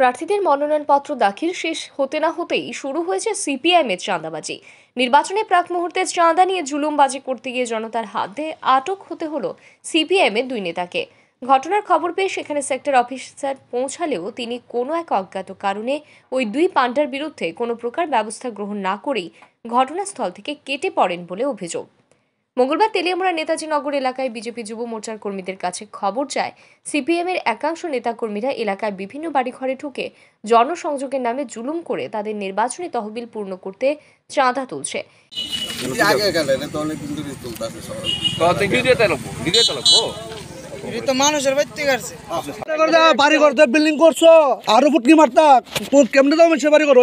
প্রার্থীদের মনোনয়নপত্র দাখিল শেষ হতে না হতেই শুরু হয়েছে সিপিআইএমের চাঁদাবাজি নির্বাচনে প্রাক মুহূর্তে চাঁদা নিয়ে জুলুমবাজি করতে গিয়ে জনতার হাতে আটক হতে হলো সিপিআইএমের দুই নেতাকে ঘটনার খবর পেয়ে সেখানে সেক্টর অফিসার পৌঁছালেও তিনি কোনো এক অজ্ঞাত কারণে ওই দুই পান্ডার বিরুদ্ধে কোনো প্রকার ব্যবস্থা গ্রহণ না করেই ঘটনাস্থল থেকে কেটে পড়েন বলে অভিযোগ মঙ্গলবার তেলিয়ামুড়া নেতাজি নগর এলাকায় বিজেপি যুব মোর্চার কর্মীদের কাছে খবর যায় সিপিএমের একাংশ নেতাকর্মীরা এলাকায় বিভিন্ন বাড়িঘরে ঢুকে জনসংযোগের নামে জুলুম করে তাদের নির্বাচনী তহবিল পূর্ণ করতে চাঁদা তুলছে আগে গেলে তো মানুষের বাইতে কাটছে বিল্ডিং করছো আরো ফুটকি মারতা কেমনে দাও মানুষের বাড়ি করো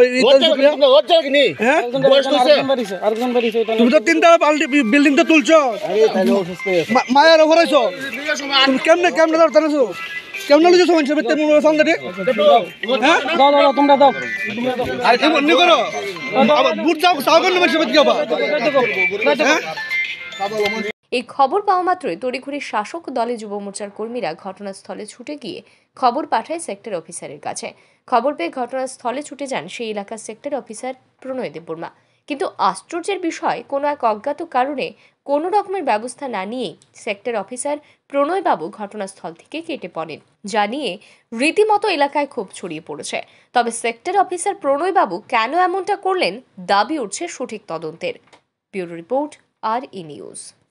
হ্যাঁ? তুমি তো বিল্ডিং তো তুলছো মায়ের ঘরেছো কেমনে কেমনে দাও তানেছো কেমন সঙ্গে দাও দাও তোমরা দাও আর কি মনে বুট যাও সাগর নামের এই খবর পাওয়া মাত্রই তড়িঘড়ি শাসক দলে যুব মোর্চার কর্মীরা ঘটনাস্থলে ছুটে গিয়ে খবর পাঠায় সেক্টর অফিসারের কাছে খবর পেয়ে ঘটনাস্থলে ছুটে যান সেই এলাকার সেক্টর অফিসার প্রণয় দেববর্মা কিন্তু আশ্চর্যের বিষয় কোনো এক অজ্ঞাত কারণে কোনো রকমের ব্যবস্থা না নিয়েই সেক্টর অফিসার প্রণয়বাবু ঘটনাস্থল থেকে কেটে পড়েন যা নিয়ে রীতিমতো এলাকায় খুব ছড়িয়ে পড়েছে তবে সেক্টর অফিসার প্রণয়বাবু কেন এমনটা করলেন দাবি উঠছে সঠিক তদন্তের ব্যুরো রিপোর্ট আর ই নিউজ